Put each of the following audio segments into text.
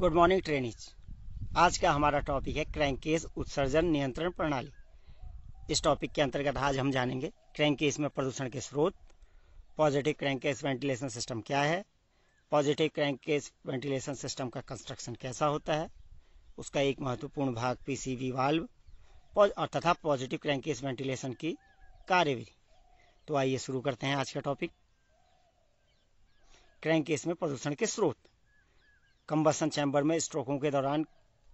good morning trainees आज का हमारा टॉपिक है क्रैंकेस उत्सर्जन नियंत्रण प्रणाली इस टॉपिक के अंतर्गत आज हम जानेंगे क्रैंकेस में प्रदूषण के स्रोत पॉजिटिव क्रैंकेस वेंटिलेशन सिस्टम क्या है पॉजिटिव क्रैंकेस वेंटिलेशन सिस्टम का कंस्ट्रक्शन कैसा होता है उसका एक महत्वपूर्ण भाग पीसीवी वाल्व और तथा पॉजिटिव क्रैंकेस वेंटिलेशन की कार्यविधि तो आइए शुरू करते हैं आज का टॉपिक क्रैंकेस में प्रदूषण के स्रोत कम्बसन चैम्बर में स्ट्रोकों के दौरान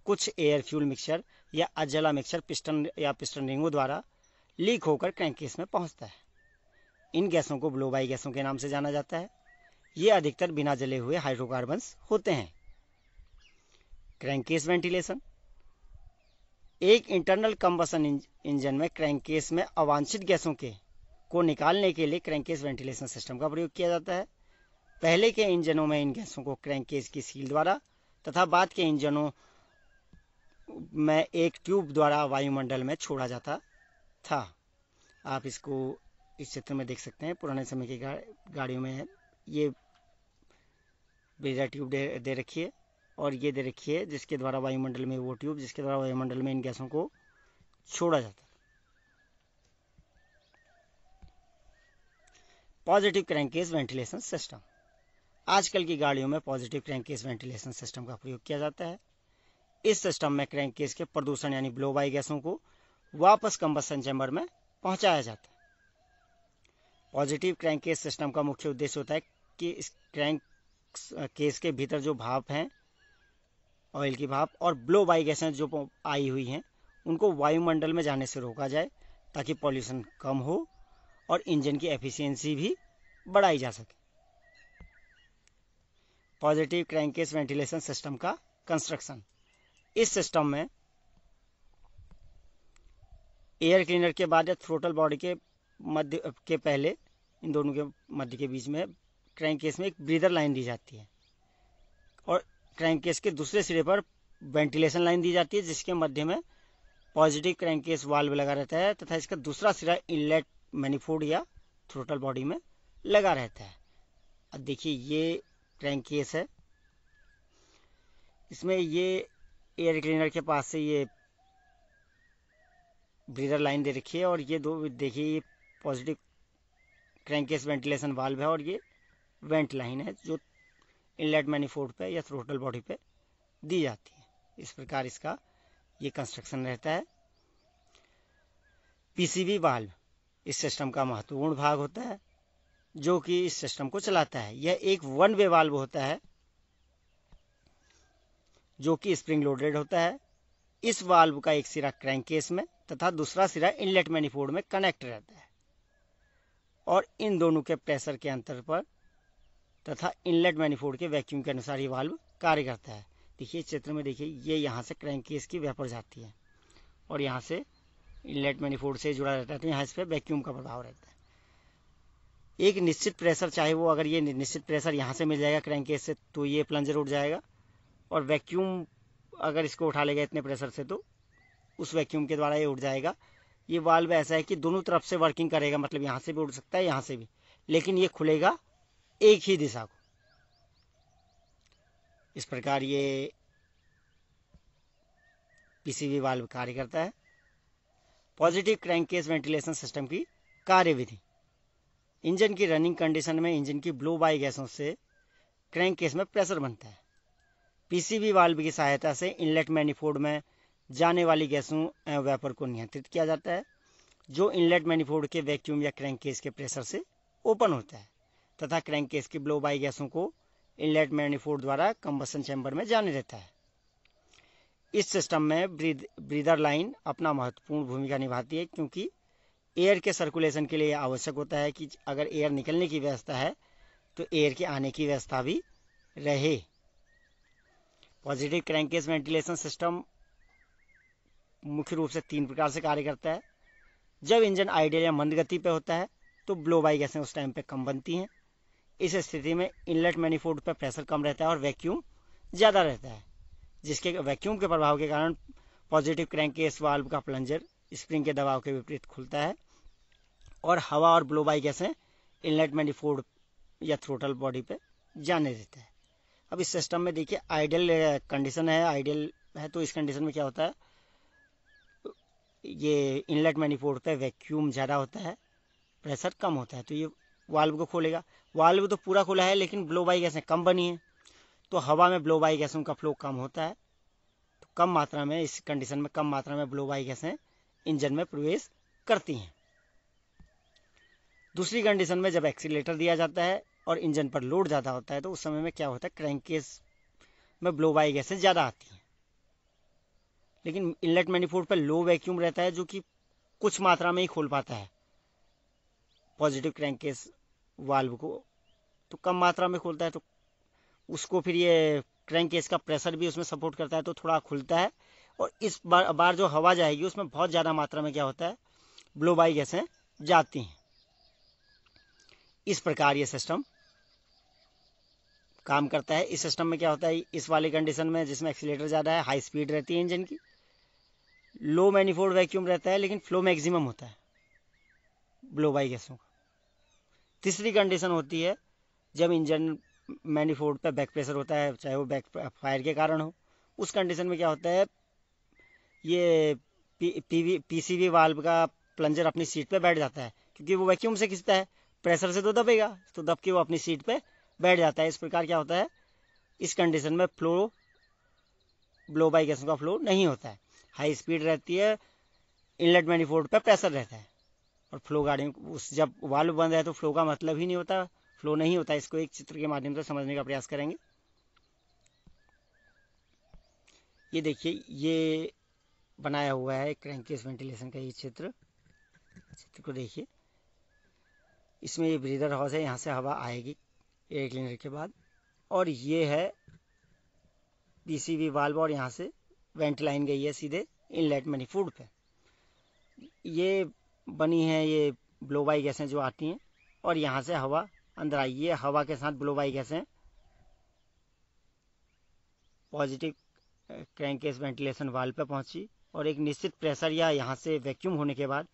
कुछ एयर फ्यूल मिक्सचर या अजला मिक्सचर पिस्टन या पिस्टन रिंगों द्वारा लीक होकर क्रैंकेस में पहुंचता है इन गैसों को ब्लोबाई गैसों के नाम से जाना जाता है ये अधिकतर बिना जले हुए हाइड्रोकार्बन्स होते हैं क्रैंकेस वेंटिलेशन एक इंटरनल कम्बसन इंजन में क्रैंकेस में अवांछित गैसों के को निकालने के लिए क्रैंकेस वेंटिलेशन सिस्टम का प्रयोग किया जाता है पहले के इंजनों में इन गैसों को क्रैंकेज की सील द्वारा तथा बाद के इंजनों में एक ट्यूब द्वारा वायुमंडल में छोड़ा जाता था आप इसको इस चित्र में देख सकते हैं पुराने समय की गा, गाड़ियों में ये बेजा ट्यूब दे, दे रखी है और ये दे रखी है जिसके द्वारा वायुमंडल में वो ट्यूब जिसके द्वारा वायुमंडल में इन गैसों को छोड़ा जाता पॉजिटिव क्रैंकेज वेंटिलेशन सिस्टम आजकल की गाड़ियों में positive crankcase ventilation system का प्रयोग किया जाता है इस सिस्टम में क्रैंक केस के प्रदूषण यानी ब्लो बाई गैसों को वापस कंबसन चैम्बर में पहुंचाया जाता है पॉजिटिव क्रैंक केस सिस्टम का मुख्य उद्देश्य होता है कि इस क्रैंक केस के भीतर जो भाप हैं ऑयल की भाप और ब्लो बाई गैसें जो आई हुई हैं उनको वायुमंडल में जाने से रोका जाए ताकि पॉल्यूशन कम हो और इंजन की एफिशिएंसी भी बढ़ाई जा सके पॉजिटिव क्रैंकेस वेंटिलेशन सिस्टम का कंस्ट्रक्शन इस सिस्टम में एयर क्लीनर के बाद या थ्रोटल बॉडी के मध्य के पहले इन दोनों के मध्य के बीच में क्रैंकेस में एक ब्रीदर लाइन दी जाती है और क्रैंकेस के दूसरे सिरे पर वेंटिलेशन लाइन दी जाती है जिसके मध्य में पॉजिटिव क्रैंकेस वाल्व लगा रहता है तथा इसका दूसरा सिरा इनलेट मैनिफोर्ड या थ्रोटल बॉडी में लगा रहता है अब देखिए ये रैंक है इसमें ये एयर क्लीनर के पास से ये ब्रीदर लाइन दे रखी है और ये दो देखिए ये पॉजिटिव क्रैंकेस वेंटिलेशन वाल्व है और ये वेंट लाइन है जो इनलेट मैनीफोर्ड पे या थ्रोटल बॉडी पे दी जाती है इस प्रकार इसका ये कंस्ट्रक्शन रहता है पीसीबी वाल्व इस सिस्टम का महत्वपूर्ण भाग होता है जो कि इस सिस्टम को चलाता है यह एक वन वे वाल्व होता है जो कि स्प्रिंग लोडेड होता है इस वाल्व का एक सिरा क्रैंक केस में तथा दूसरा सिरा इनलेट मैनिफोल्ड में कनेक्ट रहता है और इन दोनों के प्रेशर के अंतर पर तथा इनलेट मैनिफोल्ड के वैक्यूम के अनुसार ये वाल्व कार्य करता है देखिए चित्र में देखिए ये यहाँ से क्रैंक केस की वेपर जाती है और यहाँ से इनलेट मैनिफोल्ड से जुड़ा रहता है तो यहाँ इस पर वैक्यूम का प्रभाव रहता है एक निश्चित प्रेशर चाहे वो अगर ये निश्चित प्रेशर यहाँ से मिल जाएगा क्रैंक केस से तो ये प्लंजर उठ जाएगा और वैक्यूम अगर इसको उठा लेगा इतने प्रेशर से तो उस वैक्यूम के द्वारा ये उठ जाएगा ये वाल्व ऐसा है कि दोनों तरफ से वर्किंग करेगा मतलब यहाँ से भी उड़ सकता है यहाँ से भी लेकिन ये खुलेगा एक ही दिशा को इस प्रकार ये भी वाल्व कार्य करता है positive crankcase ventilation system की कार्यविधि इंजन की रनिंग कंडीशन में इंजन की ब्लो बाई गैसों से क्रैंक केस में प्रेशर बनता है पीसीबी वाल्व की सहायता से इनलेट मैनिफोल्ड में जाने वाली गैसों एवं वेपर को नियंत्रित किया जाता है जो इनलेट मैनिफोल्ड के वैक्यूम या क्रैंक केस के प्रेशर से ओपन होता है तथा क्रैंक केस की ब्लो बाई गैसों को इनलेट मैनिफोल्ड द्वारा कंबसन चैम्बर में जाने देता है इस सिस्टम में ब्रीदर लाइन अपना महत्वपूर्ण भूमिका निभाती है क्योंकि एयर के सर्कुलेशन के लिए आवश्यक होता है कि अगर एयर निकलने की व्यवस्था है तो एयर के आने की व्यवस्था भी रहे पॉजिटिव क्रैंकेज वेंटिलेशन सिस्टम मुख्य रूप से तीन प्रकार से कार्य करता है जब इंजन आइडियल या मंद गति पर होता है तो ब्लो बाई गैसें उस टाइम पे कम बनती हैं इस स्थिति में इनलेट मैनीफोल्ड पर प्रेशर कम रहता है और वैक्यूम ज़्यादा रहता है जिसके वैक्यूम के प्रभाव के कारण पॉजिटिव क्रैंकेस वाल्व का प्लंजर स्प्रिंग के दबाव के विपरीत खुलता है और हवा और ब्लो बाई गैसें इनलेट मैनिफोल्ड या थ्रोटल बॉडी पे जाने देते हैं अब इस सिस्टम में देखिए आइडियल कंडीशन uh, है आइडियल है तो इस कंडीशन में क्या होता है ये इनलेट मैनिफोल्ड पे वैक्यूम ज़्यादा होता है प्रेशर कम होता है तो ये वाल्व को खोलेगा वाल्व तो पूरा खुला है लेकिन ब्लो बाई गैसें कम बनी हैं तो हवा में ब्लो बाई गैसों का फ्लो कम होता है तो कम मात्रा में इस कंडीशन में कम मात्रा में ब्लो बाई गैसें इंजन में प्रवेश करती हैं दूसरी कंडीशन में जब एक्सीटर दिया जाता है और इंजन पर लोड ज़्यादा होता है तो उस समय में क्या होता है क्रैंक केस में ब्लो बाई गैसेज ज़्यादा आती हैं लेकिन इनलेट मैनिफोल्ड पर लो वैक्यूम रहता है जो कि कुछ मात्रा में ही खोल पाता है पॉजिटिव क्रैंक केस वाल्व को तो कम मात्रा में खोलता है तो उसको फिर ये क्रैंक केस का प्रेशर भी उसमें सपोर्ट करता है तो थोड़ा खुलता है और इस बार बार जो हवा जाएगी उसमें बहुत ज़्यादा मात्रा में क्या होता है ब्लो बाई गैसें जाती हैं इस प्रकार ये सिस्टम काम करता है इस सिस्टम में क्या होता है इस वाली कंडीशन में जिसमें एक्सीटर ज़्यादा है हाई स्पीड रहती है इंजन की लो मैनिफोल्ड वैक्यूम रहता है लेकिन फ्लो मैक्सिमम होता है ब्लो बाई गैसों का तीसरी कंडीशन होती है जब इंजन मैनिफोल्ड पर बैक प्रेशर होता है चाहे वो बैक फायर के कारण हो उस कंडीशन में क्या होता है ये पी पी वी वाल्व का प्लंजर अपनी सीट पर बैठ जाता है क्योंकि वो वैक्यूम से खींचता है प्रेशर से तो दबेगा तो दब के वो अपनी सीट पे बैठ जाता है इस प्रकार क्या होता है इस कंडीशन में फ्लो ब्लो बाई गैस का फ्लो नहीं होता है हाई स्पीड रहती है इनलेट मैनिफोल्ड पे प्रेशर रहता है और फ्लो गाड़ी उस जब वाल्व बंद है तो फ्लो का मतलब ही नहीं होता फ्लो नहीं होता इसको एक चित्र के माध्यम से समझने का प्रयास करेंगे ये देखिए ये बनाया हुआ है क्रैंकेस वेंटिलेशन का ये चित्र चित्र को देखिए इसमें ये ब्रीदर हाउस है यहाँ से हवा आएगी एयर क्लीनर के बाद और ये है वी वाल्व और यहाँ से वेंट लाइन गई है सीधे इनलेट मनी फूड पे ये बनी है ये ब्लो बाई गैसें जो आती हैं और यहाँ से हवा अंदर आई ये हवा के साथ ब्लो बाई गैसें पॉजिटिव क्रैंकेस वेंटिलेशन वाल पे पहुंची और एक निश्चित प्रेशर या यहाँ से वैक्यूम होने के बाद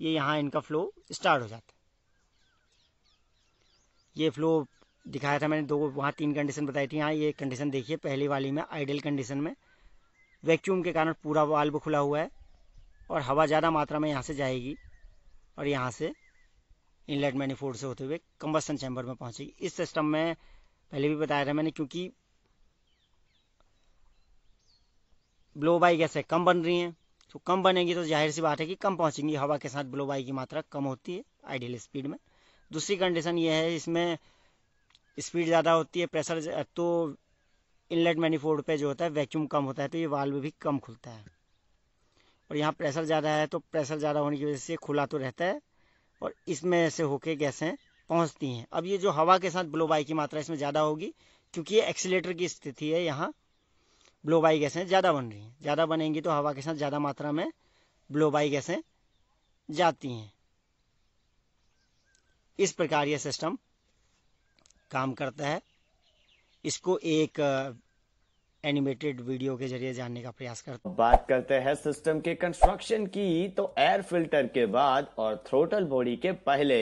ये यहाँ इनका फ्लो स्टार्ट हो जाता है ये फ्लो दिखाया था मैंने दो वहाँ तीन कंडीशन बताई थी हाँ ये कंडीशन देखिए पहली वाली में आइडियल कंडीशन में वैक्यूम के कारण पूरा वाल्व खुला हुआ है और हवा ज़्यादा मात्रा में यहाँ से जाएगी और यहाँ से इनलेट मैनिफोल्ड से होते हुए कंबसन चैम्बर में पहुँचेगी इस सिस्टम में पहले भी बताया था मैंने क्योंकि ब्लो बाई गैसे कम बन रही हैं तो कम बनेगी तो जाहिर सी बात है कि कम पहुँचेंगी हवा के साथ ब्लो बाई की मात्रा कम होती है आइडियल स्पीड में दूसरी कंडीशन ये है इसमें स्पीड ज़्यादा होती है प्रेशर तो इनलेट मैनीफोल्ड पे जो होता है वैक्यूम कम होता है तो ये वाल्व भी कम खुलता है और यहाँ प्रेशर ज़्यादा है तो प्रेशर ज़्यादा होने की वजह से खुला तो रहता है और इसमें से होके गैसें पहुँचती हैं अब ये जो हवा के साथ ब्लोबाई की मात्रा इसमें ज़्यादा होगी क्योंकि ये एक्सीटर की स्थिति है यहाँ ब्लोबाई गैसें ज़्यादा बन रही हैं ज़्यादा बनेंगी तो हवा के साथ ज़्यादा मात्रा में ब्लोबाई गैसें जाती हैं इस प्रकार यह सिस्टम काम करता है इसको एक एनिमेटेड uh, वीडियो के जरिए जानने का प्रयास करते हैं बात करते हैं सिस्टम के कंस्ट्रक्शन की तो एयर फिल्टर के बाद और थ्रोटल बॉडी के पहले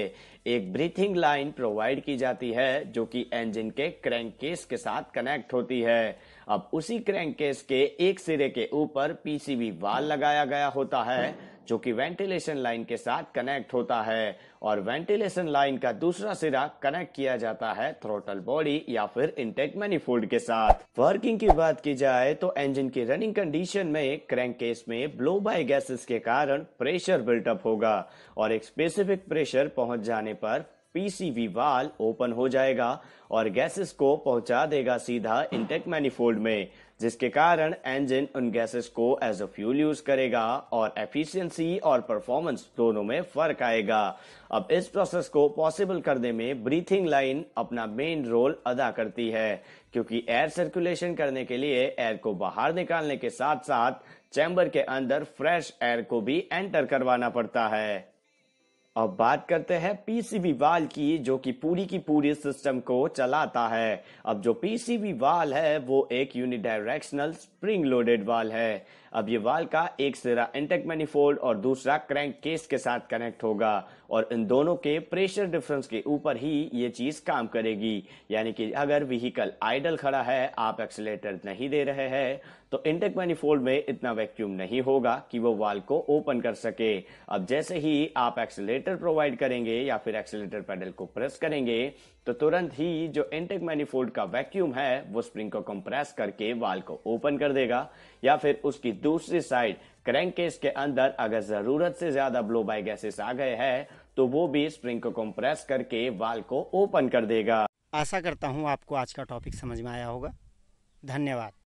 एक ब्रीथिंग लाइन प्रोवाइड की जाती है जो कि इंजन के क्रैंक केस के साथ कनेक्ट होती है अब उसी क्रैंक केस के एक सिरे के ऊपर पीसीबी वाल लगाया गया होता है जो कि वेंटिलेशन लाइन के साथ कनेक्ट होता है और वेंटिलेशन लाइन का दूसरा सिरा कनेक्ट किया जाता है थ्रोटल बॉडी या फिर इंटेक मैनिफोल्ड के साथ वर्किंग की बात की जाए तो इंजन की रनिंग कंडीशन में क्रैंक केस में ब्लो बाय गैसेस के कारण प्रेशर बिल्टअप होगा और एक स्पेसिफिक प्रेशर पहुंच जाने पर पीसीवी वाल ओपन हो जाएगा और गैसेस को पहुंचा देगा सीधा इंटेक मैनिफोल्ड में जिसके कारण इंजन उन गैसेस को एज अ फ्यूल यूज करेगा और एफिशिएंसी और परफॉर्मेंस दोनों में फर्क आएगा अब इस प्रोसेस को पॉसिबल करने में ब्रीथिंग लाइन अपना मेन रोल अदा करती है क्योंकि एयर सर्कुलेशन करने के लिए एयर को बाहर निकालने के साथ साथ चैम्बर के अंदर फ्रेश एयर को भी एंटर करवाना पड़ता है अब बात करते हैं पीसीबी वाल की जो कि पूरी की पूरी सिस्टम को चलाता है अब जो पीसीबी वाल है वो एक यूनिडायरेक्शनल स्प्रिंग लोडेड वाल है अब ये वाल का एक सिरा इंटेक मैनिफोल्ड और दूसरा क्रैंक केस के साथ कनेक्ट होगा और इन दोनों के प्रेशर डिफरेंस के ऊपर ही ये चीज काम करेगी यानी कि अगर व्हीकल आइडल खड़ा है आप एक्सीटर नहीं दे रहे हैं तो इंटेक मैनिफोल्ड में इतना वैक्यूम नहीं होगा कि वो वाल को ओपन कर सके अब जैसे ही आप एक्सीटर प्रोवाइड करेंगे या फिर एक्सीटर पेडल को प्रेस करेंगे तो तुरंत ही जो इंटेक मैनिफोल्ड का वैक्यूम है वो स्प्रिंग को कंप्रेस करके वाल को ओपन कर देगा या फिर उसकी दूसरी साइड क्रैंक केस के अंदर अगर जरूरत से ज्यादा ब्लो बाई गैसेस आ गए हैं तो वो भी स्प्रिंग को कंप्रेस करके वाल को ओपन कर देगा आशा करता हूँ आपको आज का टॉपिक समझ में आया होगा धन्यवाद